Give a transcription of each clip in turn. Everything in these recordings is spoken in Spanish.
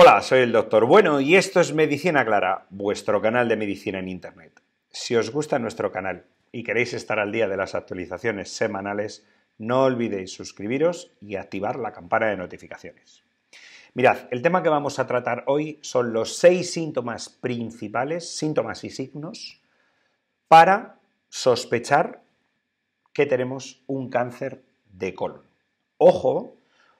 Hola, soy el doctor Bueno y esto es Medicina Clara, vuestro canal de medicina en Internet. Si os gusta nuestro canal y queréis estar al día de las actualizaciones semanales, no olvidéis suscribiros y activar la campana de notificaciones. Mirad, el tema que vamos a tratar hoy son los seis síntomas principales, síntomas y signos, para sospechar que tenemos un cáncer de colon. Ojo,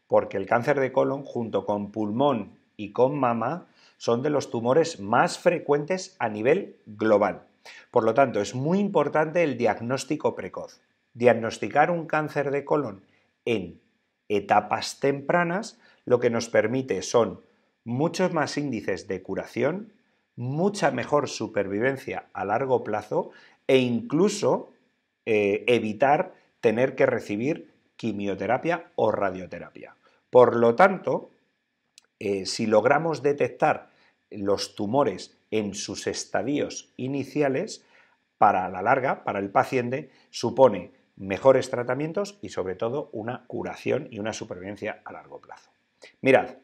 porque el cáncer de colon, junto con pulmón y con mama son de los tumores más frecuentes a nivel global. Por lo tanto, es muy importante el diagnóstico precoz. Diagnosticar un cáncer de colon en etapas tempranas lo que nos permite son muchos más índices de curación, mucha mejor supervivencia a largo plazo e incluso eh, evitar tener que recibir quimioterapia o radioterapia. Por lo tanto, eh, si logramos detectar los tumores en sus estadios iniciales, para la larga, para el paciente, supone mejores tratamientos y sobre todo una curación y una supervivencia a largo plazo. Mirad,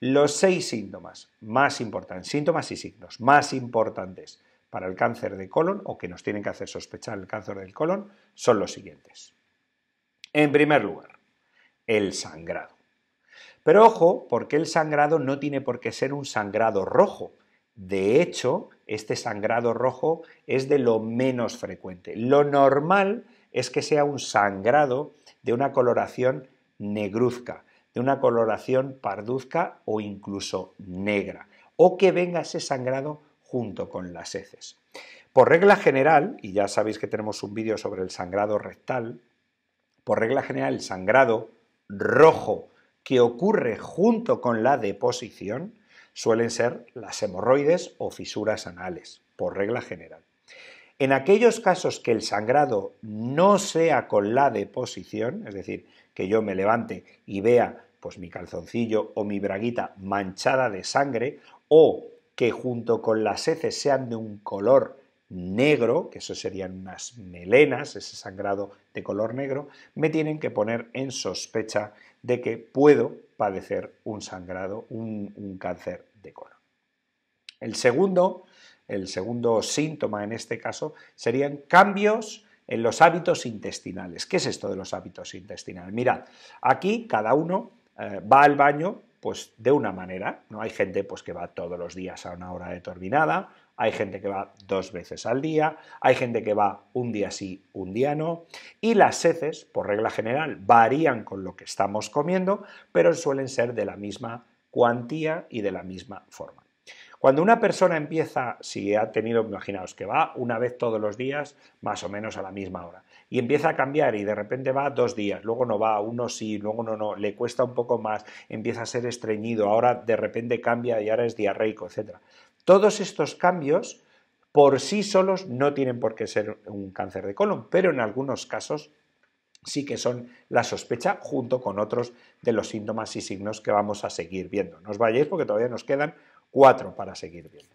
los seis síntomas más importantes, síntomas y signos más importantes para el cáncer de colon o que nos tienen que hacer sospechar el cáncer del colon son los siguientes. En primer lugar, el sangrado. Pero ojo, porque el sangrado no tiene por qué ser un sangrado rojo. De hecho, este sangrado rojo es de lo menos frecuente. Lo normal es que sea un sangrado de una coloración negruzca, de una coloración parduzca o incluso negra, o que venga ese sangrado junto con las heces. Por regla general, y ya sabéis que tenemos un vídeo sobre el sangrado rectal, por regla general el sangrado rojo que ocurre junto con la deposición suelen ser las hemorroides o fisuras anales, por regla general. En aquellos casos que el sangrado no sea con la deposición, es decir, que yo me levante y vea pues mi calzoncillo o mi braguita manchada de sangre o que junto con las heces sean de un color negro, que eso serían unas melenas, ese sangrado de color negro, me tienen que poner en sospecha de que puedo padecer un sangrado, un, cáncer de colon. El segundo, el segundo síntoma en este caso serían cambios en los hábitos intestinales. ¿Qué es esto de los hábitos intestinales? Mirad, aquí cada uno eh, va al baño pues de una manera, no hay gente pues que va todos los días a una hora determinada, hay gente que va dos veces al día, hay gente que va un día sí, un día no, y las heces, por regla general, varían con lo que estamos comiendo, pero suelen ser de la misma cuantía y de la misma forma. Cuando una persona empieza, si ha tenido, imaginaos que va una vez todos los días, más o menos a la misma hora, y empieza a cambiar y de repente va dos días, luego no va, uno sí, luego no, no, le cuesta un poco más, empieza a ser estreñido, ahora de repente cambia y ahora es diarreico, etc. Todos estos cambios por sí solos no tienen por qué ser un cáncer de colon, pero en algunos casos sí que son la sospecha junto con otros de los síntomas y signos que vamos a seguir viendo. No os vayáis porque todavía nos quedan cuatro para seguir viendo.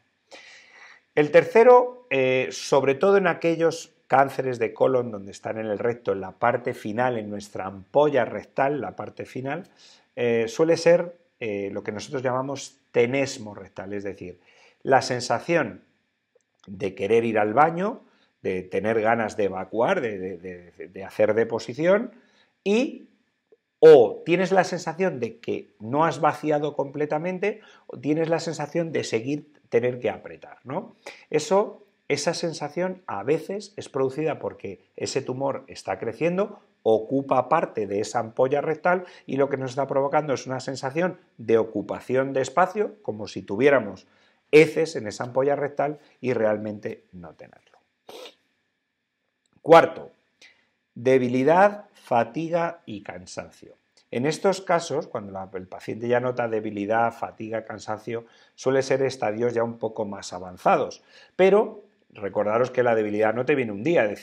El tercero, eh, sobre todo en aquellos cánceres de colon donde están en el recto, en la parte final, en nuestra ampolla rectal, la parte final, eh, suele ser eh, lo que nosotros llamamos tenesmo rectal, es decir, la sensación de querer ir al baño, de tener ganas de evacuar, de, hacer deposición, y o tienes la sensación de que no has vaciado completamente, o tienes la sensación de seguir tener que apretar, ¿no? Eso, esa sensación a veces es producida porque ese tumor está creciendo, ocupa parte de esa ampolla rectal y lo que nos está provocando es una sensación de ocupación de espacio, como si tuviéramos heces en esa ampolla rectal y realmente no tenerlo. Cuarto, debilidad, fatiga y cansancio. En estos casos, cuando el paciente ya nota debilidad, fatiga, cansancio, suele ser estadios ya un poco más avanzados. Pero recordaros que la debilidad no te viene un día, es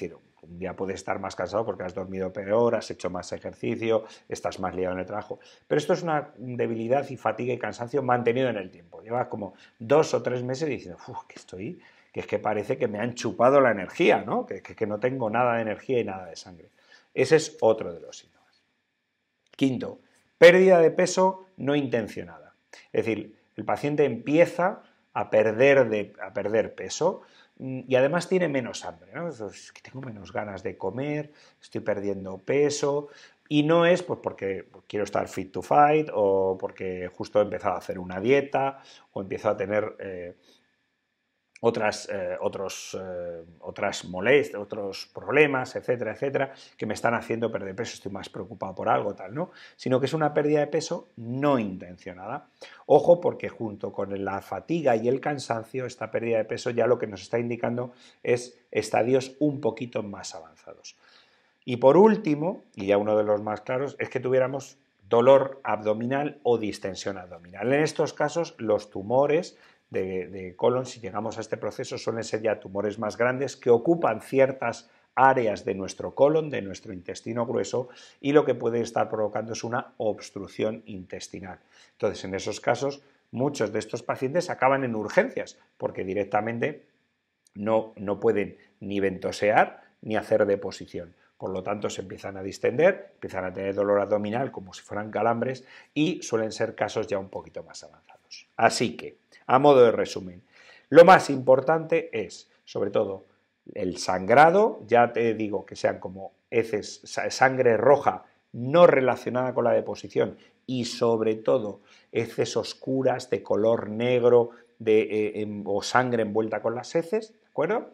ya puede puedes estar más cansado porque has dormido peor, has hecho más ejercicio, estás más liado en el trabajo. Pero esto es una debilidad y fatiga y cansancio mantenido en el tiempo. Llevas como dos o tres meses diciendo, uff, que estoy, que es que parece que me han chupado la energía, ¿no? Que, que, que no tengo nada de energía y nada de sangre. Ese es otro de los síntomas. Quinto, pérdida de peso no intencionada. Es decir, el paciente empieza a a perder peso y además tiene menos hambre, ¿no? Es que tengo menos ganas de comer, estoy perdiendo peso y no es pues, porque quiero estar fit to fight o porque justo he empezado a hacer una dieta o empiezo a tener eh, otras, eh, eh, molestias, otros problemas, etcétera, etcétera, que me están haciendo perder peso, estoy más preocupado por algo, tal, ¿no? Sino que es una pérdida de peso no intencionada. Ojo, porque junto con la fatiga y el cansancio, esta pérdida de peso ya lo que nos está indicando es estadios un poquito más avanzados. Y por último, y ya uno de los más claros, es que tuviéramos dolor abdominal o distensión abdominal. En estos casos, los tumores de, colon, si llegamos a este proceso, suelen ser ya tumores más grandes que ocupan ciertas áreas de nuestro colon, de nuestro intestino grueso, y lo que puede estar provocando es una obstrucción intestinal. Entonces, en esos casos, muchos de estos pacientes acaban en urgencias, porque directamente no pueden ni ventosear ni hacer deposición. Por lo tanto, se empiezan a distender, empiezan a tener dolor abdominal como si fueran calambres y suelen ser casos ya un poquito más avanzados. Así que, a modo de resumen, lo más importante es, sobre todo, el sangrado, ya te digo que sean como heces, sangre roja no relacionada con la deposición y sobre todo heces oscuras de color negro eh, em, o sangre envuelta con las heces, ¿de acuerdo?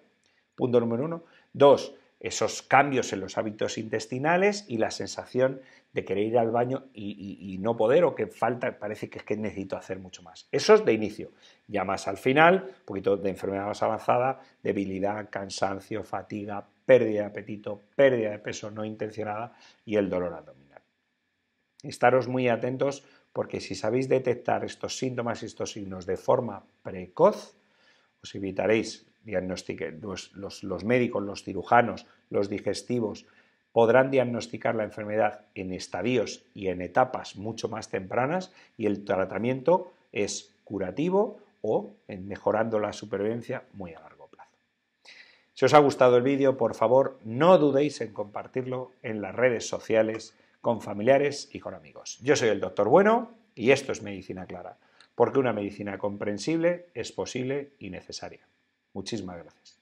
Punto número uno. Dos, esos cambios en los hábitos intestinales y la sensación de querer ir al baño y, no poder o que falta, parece que es que necesito hacer mucho más. Eso es de inicio. Ya más al final, un poquito de enfermedad más avanzada, debilidad, cansancio, fatiga, pérdida de apetito, pérdida de peso no intencionada y el dolor abdominal. Estaros muy atentos porque si sabéis detectar estos síntomas y estos signos de forma precoz, os evitaréis los, médicos, los cirujanos, los digestivos, podrán diagnosticar la enfermedad en estadios y en etapas mucho más tempranas y el tratamiento es curativo o eh, mejorando la supervivencia muy a largo plazo. Si os ha gustado el vídeo, por favor, no dudéis en compartirlo en las redes sociales con familiares y con amigos. Yo soy el doctor Bueno y esto es Medicina Clara, porque una medicina comprensible es posible y necesaria. Muchísimas gracias.